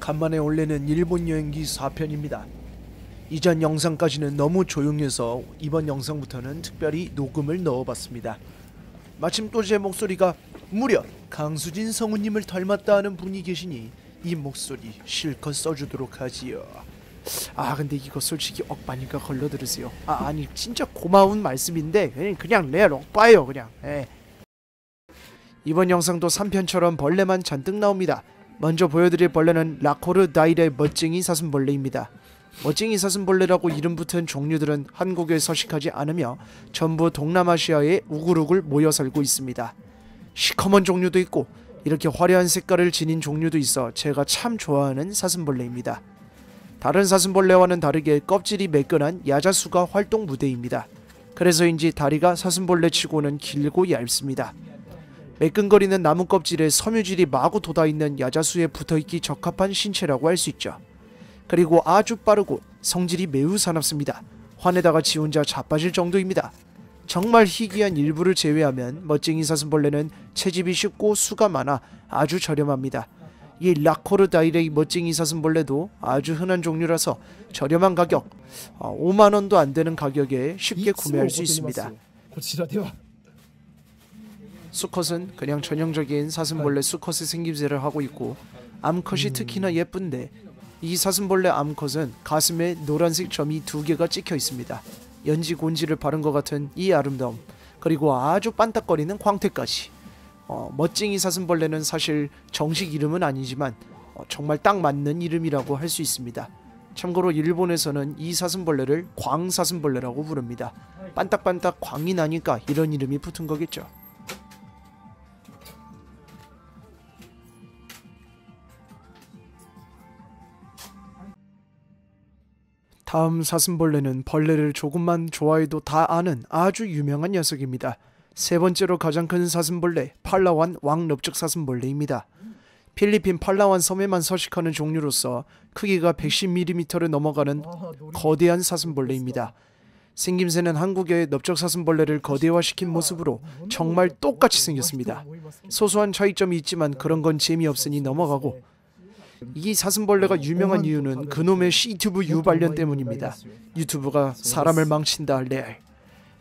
간만에 올리는 일본 여행기 4편입니다. 이전 영상까지는 너무 조용해서 이번 영상부터는 특별히 녹음을 넣어봤습니다. 마침 또 제 목소리가 무려 강수진 성우님을 닮았다 하는 분이 계시니 이 목소리 실컷 써주도록 하지요. 아 근데 이거 솔직히 억반이니 걸러들으세요. 아 아니 진짜 고마운 말씀인데 그냥 레알 억바예요 그냥. 에. 예. 이번 영상도 3편처럼 벌레만 잔뜩 나옵니다. 먼저 보여드릴 벌레는 라코르 다이레 멋쟁이 사슴벌레입니다. 멋쟁이 사슴벌레라고 이름 붙은 종류들은 한국에 서식하지 않으며 전부 동남아시아의 우글우글 모여 살고 있습니다. 시커먼 종류도 있고 이렇게 화려한 색깔을 지닌 종류도 있어 제가 참 좋아하는 사슴벌레입니다. 다른 사슴벌레와는 다르게 껍질이 매끈한 야자수가 활동 무대입니다. 그래서인지 다리가 사슴벌레치고는 길고 얇습니다. 매끈거리는 나무 껍질에 섬유질이 마구 돋아있는 야자수에 붙어있기 적합한 신체라고 할 수 있죠. 그리고 아주 빠르고 성질이 매우 사납습니다. 화내다가 지 혼자 자빠질 정도입니다. 정말 희귀한 일부를 제외하면 멋쟁이 사슴벌레는 채집이 쉽고 수가 많아 아주 저렴합니다. 이 라코르 다이레이 멋쟁이 사슴벌레도 아주 흔한 종류라서 저렴한 가격, 5만원도 어, 안 되는 가격에 쉽게 구매할 수 있습니다. 수컷은 그냥 전형적인 사슴벌레 수컷의 생김새를 하고 있고 암컷이 음. 특히나 예쁜데 이 사슴벌레 암컷은 가슴에 노란색 점이 두 개가 찍혀 있습니다. 연지 곤지를 바른 것 같은 이 아름다움 그리고 아주 빤딱거리는 광택까지 어, 멋쟁이 사슴벌레는 사실 정식 이름은 아니지만 어, 정말 딱 맞는 이름이라고 할 수 있습니다. 참고로 일본에서는 이 사슴벌레를 광사슴벌레라고 부릅니다. 빤딱빤딱 광이 나니까 이런 이름이 붙은 거겠죠. 다음 사슴벌레는 벌레를 조금만 좋아해도 다 아는 아주 유명한 녀석입니다. 세 번째로 가장 큰 사슴벌레, 팔라완 왕넓적 사슴벌레입니다. 필리핀 팔라완 섬에만 서식하는 종류로서 크기가 110mm를 넘어가는 아, 거대한 사슴벌레입니다. 생김새는 한국의 넓적사슴벌레를 거대화시킨 모습으로 정말 똑같이 생겼습니다. 아, 소소한 차이점이 있지만 그런 건 재미없으니 넘어가고 이 사슴벌레가 유명한 이유는 그놈의 시튜브 유발련 때문입니다. 유튜브가 사람을 망친다 레알.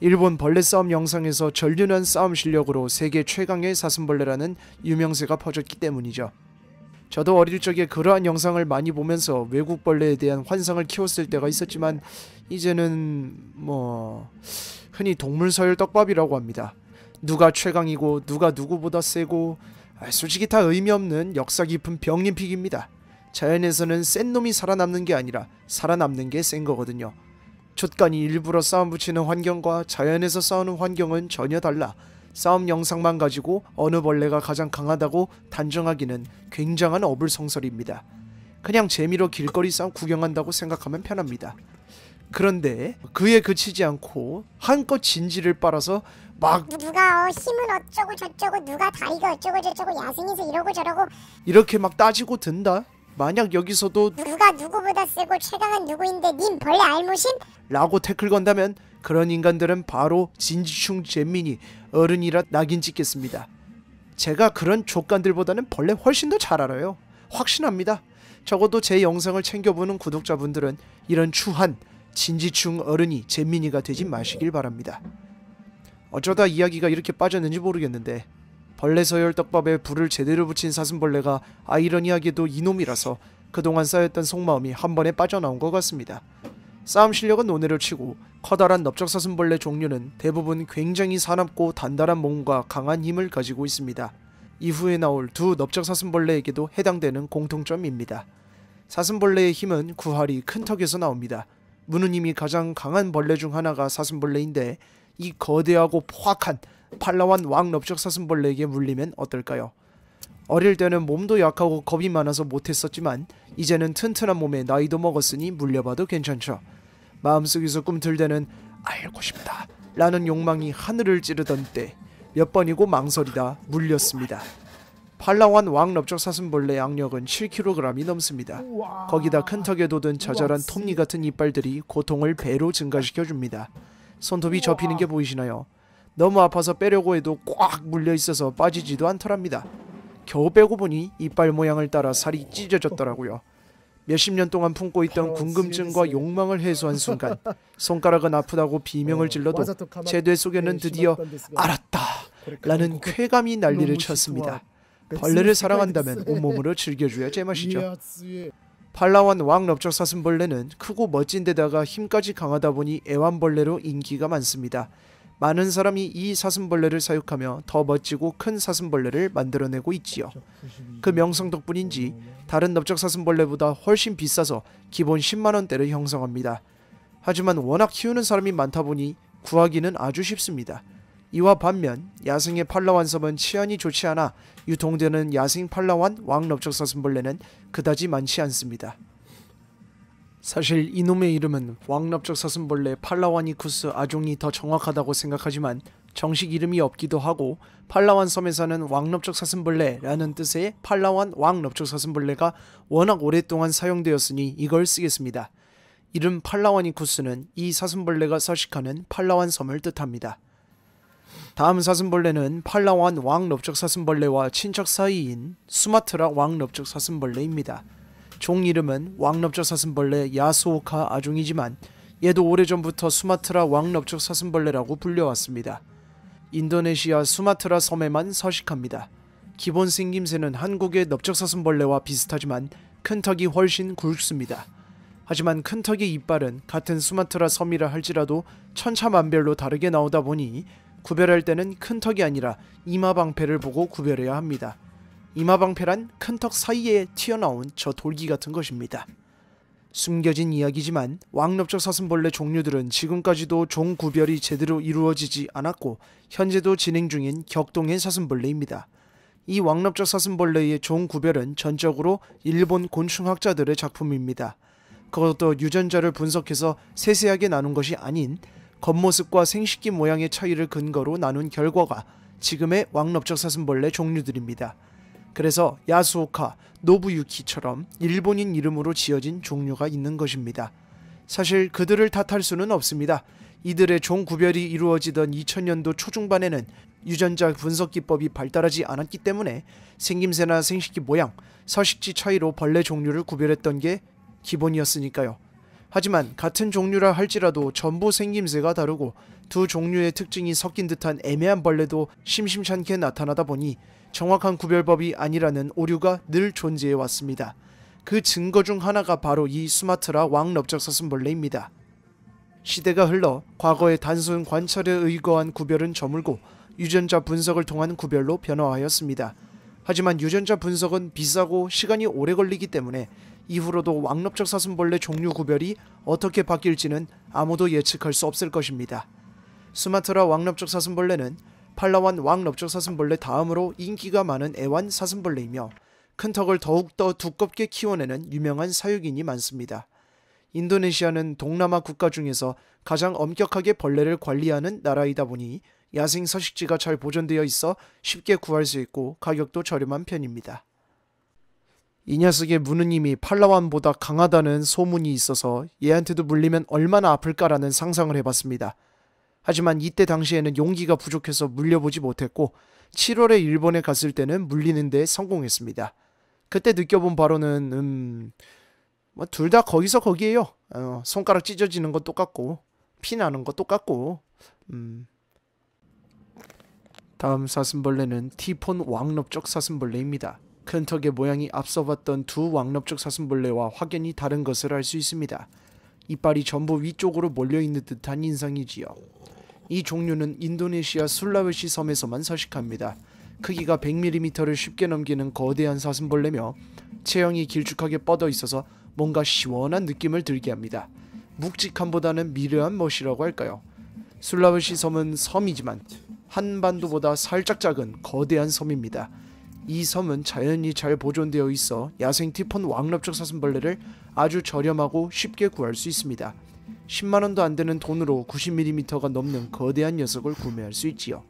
일본 벌레 싸움 영상에서 전륜한 싸움 실력으로 세계 최강의 사슴벌레라는 유명세가 퍼졌기 때문이죠. 저도 어릴 적에 그러한 영상을 많이 보면서 외국 벌레에 대한 환상을 키웠을 때가 있었지만 이제는 뭐 흔히 동물 서열 떡밥이라고 합니다. 누가 최강이고 누가 누구보다 세고 아, 솔직히 다 의미 없는 역사 깊은 병림픽입니다. 자연에서는 센 놈이 살아남는 게 아니라 살아남는 게 센 거거든요. 촛간이 일부러 싸움 붙이는 환경과 자연에서 싸우는 환경은 전혀 달라 싸움 영상만 가지고 어느 벌레가 가장 강하다고 단정하기는 굉장한 어불성설입니다. 그냥 재미로 길거리 싸움 구경한다고 생각하면 편합니다. 그런데 그에 그치지 않고 한껏 진지를 빨아서 막 누가 어, 힘은 어쩌고 저쩌고 누가 다리가 어쩌고 저쩌고 야생에서 이러고 저러고 이렇게 막 따지고 든다. 만약 여기서도 누가 누구보다 세고 최강은 누구인데 님 벌레 알못신? 라고 태클 건다면 그런 인간들은 바로 진지충 잼민이 어른이라 낙인 찍겠습니다. 제가 그런 족간들보다는 벌레 훨씬 더 잘 알아요. 확신합니다. 적어도 제 영상을 챙겨보는 구독자분들은 이런 추한 진지충 어른이 잼민이가 되지 마시길 바랍니다. 어쩌다 이야기가 이렇게 빠졌는지 모르겠는데 벌레 서열 떡밥에 불을 제대로 붙인 사슴벌레가 아이러니하게도 이놈이라서 그동안 쌓였던 속마음이 한 번에 빠져나온 것 같습니다. 싸움 실력은 논외를 치고 커다란 넓적사슴벌레 종류는 대부분 굉장히 사납고 단단한 몸과 강한 힘을 가지고 있습니다. 이후에 나올 두 넓적사슴벌레에게도 해당되는 공통점입니다. 사슴벌레의 힘은 구할이 큰 턱에서 나옵니다. 문우님이 가장 강한 벌레 중 하나가 사슴벌레인데 이 거대하고 포악한 팔라완 왕 럽적사슴벌레에게 물리면 어떨까요? 어릴 때는 몸도 약하고 겁이 많아서 못했었지만 이제는 튼튼한 몸에 나이도 먹었으니 물려봐도 괜찮죠. 마음속에서 꿈틀대는 알고 싶다 라는 욕망이 하늘을 찌르던 때 몇 번이고 망설이다 물렸습니다. 팔라완 왕럽적 사슴벌레 양력은 7kg이 넘습니다. 거기다 큰 턱에 돋은 자잘한 톱니 같은 이빨들이 고통을 배로 증가시켜 줍니다. 손톱이 접히는 게 보이시나요? 너무 아파서 빼려고 해도 꽉 물려있어서 빠지지도 않더랍니다. 겨우 빼고 보니 이빨 모양을 따라 살이 찢어졌더라고요. 몇십 년 동안 품고 있던 궁금증과 욕망을 해소한 순간 손가락은 아프다고 비명을 어, 질러도 제 뇌 속에는 네, 드디어 알았다 라는 쾌감이 난리를 쳤습니다. 그 벌레를 사랑한다면 온몸으로 즐겨줘야 제맛이죠. 팔라완 왕럽적 사슴벌레는 크고 멋진 데다가 힘까지 강하다 보니 애완벌레로 인기가 많습니다. 많은 사람이 이 사슴벌레를 사육하며 더 멋지고 큰 사슴벌레를 만들어내고 있지요. 그 명성 덕분인지 다른 넓적 사슴벌레보다 훨씬 비싸서 기본 10만원대를 형성합니다. 하지만 워낙 키우는 사람이 많다 보니 구하기는 아주 쉽습니다. 이와 반면 야생의 팔라완 섬은 치안이 좋지 않아 유통되는 야생 팔라완 왕넓적 사슴벌레는 그다지 많지 않습니다. 사실 이놈의 이름은 왕넓적 사슴벌레 팔라완이쿠스 아종이 더 정확하다고 생각하지만 정식 이름이 없기도 하고 팔라완 섬에서는 왕넓적 사슴벌레라는 뜻의 팔라완 왕넓적 사슴벌레가 워낙 오랫동안 사용되었으니 이걸 쓰겠습니다. 이름 팔라완이쿠스는 이 사슴벌레가 서식하는 팔라완 섬을 뜻합니다. 다음 사슴벌레는 팔라완 왕넓적 사슴벌레와 친척 사이인 수마트라 왕넓적 사슴벌레입니다. 종 이름은 왕럽적 사슴벌레 야스오카 아종이지만 얘도 오래전부터 수마트라 왕럽적 사슴벌레라고 불려왔습니다. 인도네시아 수마트라 섬에만 서식합니다. 기본 생김새는 한국의 넓적 사슴벌레와 비슷하지만 큰 턱이 훨씬 굵습니다. 하지만 큰 턱의 이빨은 같은 수마트라 섬이라 할지라도 천차만별로 다르게 나오다 보니 구별할 때는 큰 턱이 아니라 이마 방패를 보고 구별해야 합니다. 이마 방패란 큰 턱 사이에 튀어나온 저 돌기 같은 것입니다. 숨겨진 이야기지만 왕렵적 사슴벌레 종류들은 지금까지도 종 구별이 제대로 이루어지지 않았고 현재도 진행 중인 격동의 사슴벌레입니다. 이 왕렵적 사슴벌레의 종 구별은 전적으로 일본 곤충학자들의 작품입니다. 그것도 유전자를 분석해서 세세하게 나눈 것이 아닌 겉모습과 생식기 모양의 차이를 근거로 나눈 결과가 지금의 왕럽적 사슴벌레 종류들입니다. 그래서 야수오카, 노부유키처럼 일본인 이름으로 지어진 종류가 있는 것입니다. 사실 그들을 탓할 수는 없습니다. 이들의 종 구별이 이루어지던 2000년도 초중반에는 유전자 분석 기법이 발달하지 않았기 때문에 생김새나 생식기 모양, 서식지 차이로 벌레 종류를 구별했던 게 기본이었으니까요. 하지만 같은 종류라 할지라도 전부 생김새가 다르고 두 종류의 특징이 섞인 듯한 애매한 벌레도 심심찮게 나타나다 보니 정확한 구별법이 아니라는 오류가 늘 존재해 왔습니다. 그 증거 중 하나가 바로 이 수마트라 왕넓적사슴벌레입니다. 시대가 흘러 과거의 단순 관찰에 의거한 구별은 저물고 유전자 분석을 통한 구별로 변화하였습니다. 하지만 유전자 분석은 비싸고 시간이 오래 걸리기 때문에 이후로도 왕립적 사슴벌레 종류 구별이 어떻게 바뀔지는 아무도 예측할 수 없을 것입니다. 스마트라 왕립적 사슴벌레는 팔라완 왕립적 사슴벌레 다음으로 인기가 많은 애완 사슴벌레이며 큰 턱을 더욱더 두껍게 키워내는 유명한 사육인이 많습니다. 인도네시아는 동남아 국가 중에서 가장 엄격하게 벌레를 관리하는 나라이다 보니 야생 서식지가 잘 보존되어 있어 쉽게 구할 수 있고 가격도 저렴한 편입니다. 이 녀석의 무느님이 팔라완보다 강하다는 소문이 있어서 얘한테도 물리면 얼마나 아플까라는 상상을 해봤습니다. 하지만 이때 당시에는 용기가 부족해서 물려보지 못했고 7월에 일본에 갔을 때는 물리는데 성공했습니다. 그때 느껴본 바로는 음... 뭐 둘 다 거기서 거기에요. 어, 손가락 찢어지는 건 똑같고 피 나는 거 똑같고 음... 다음 사슴벌레는 티폰 왕럽적 사슴벌레입니다. 큰 턱의 모양이 앞서 봤던 두 왕엽적 사슴벌레와 확연히 다른 것을 알 수 있습니다. 이빨이 전부 위쪽으로 몰려있는 듯한 인상이지요. 이 종류는 인도네시아 술라웨시 섬에서만 서식합니다. 크기가 100mm를 쉽게 넘기는 거대한 사슴벌레며 체형이 길쭉하게 뻗어 있어서 뭔가 시원한 느낌을 들게 합니다. 묵직함보다는 미려한 멋이라고 할까요? 술라웨시 섬은 섬이지만 한반도보다 살짝 작은 거대한 섬입니다. 이 섬은 자연이 잘 보존되어 있어 야생 티폰 왕랍적 사슴벌레를 아주 저렴하고 쉽게 구할 수 있습니다. 10만원도 안되는 돈으로 90mm가 넘는 거대한 녀석을 구매할 수 있지요.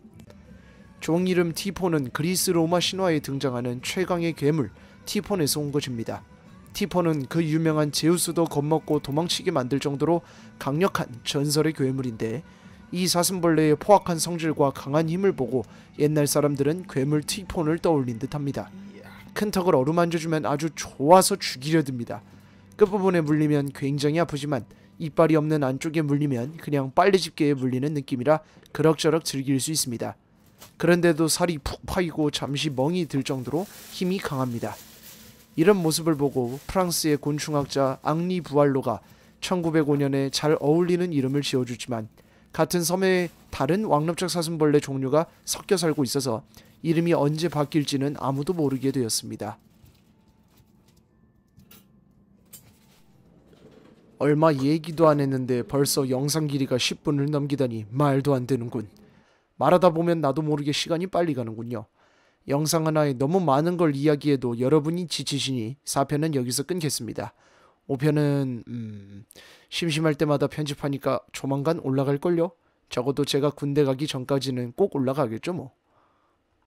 종 이름 티폰은 그리스 로마 신화에 등장하는 최강의 괴물 티폰에서 온 것입니다. 티폰은 그 유명한 제우스도 겁먹고 도망치게 만들 정도로 강력한 전설의 괴물인데 이 사슴벌레의 포악한 성질과 강한 힘을 보고 옛날 사람들은 괴물 티폰을 떠올린 듯합니다. 큰 턱을 어루만져주면 아주 좋아서 죽이려 듭니다. 끝부분에 물리면 굉장히 아프지만 이빨이 없는 안쪽에 물리면 그냥 빨리집게에 물리는 느낌이라 그럭저럭 즐길 수 있습니다. 그런데도 살이 푹 파이고 잠시 멍이 들 정도로 힘이 강합니다. 이런 모습을 보고 프랑스의 곤충학자 앙리 부알로가 1905년에 잘 어울리는 이름을 지어주지만 같은 섬에 다른 왕립적 사슴벌레 종류가 섞여 살고 있어서 이름이 언제 바뀔지는 아무도 모르게 되었습니다. 얼마 얘기도 안 했는데 벌써 영상 길이가 10분을 넘기다니 말도 안 되는군. 말하다 보면 나도 모르게 시간이 빨리 가는군요. 영상 하나에 너무 많은 걸 이야기해도 여러분이 지치시니 사편은 여기서 끊겠습니다. 5편은 음, 심심할 때마다 편집하니까 조만간 올라갈걸요? 적어도 제가 군대 가기 전까지는 꼭 올라가겠죠 뭐.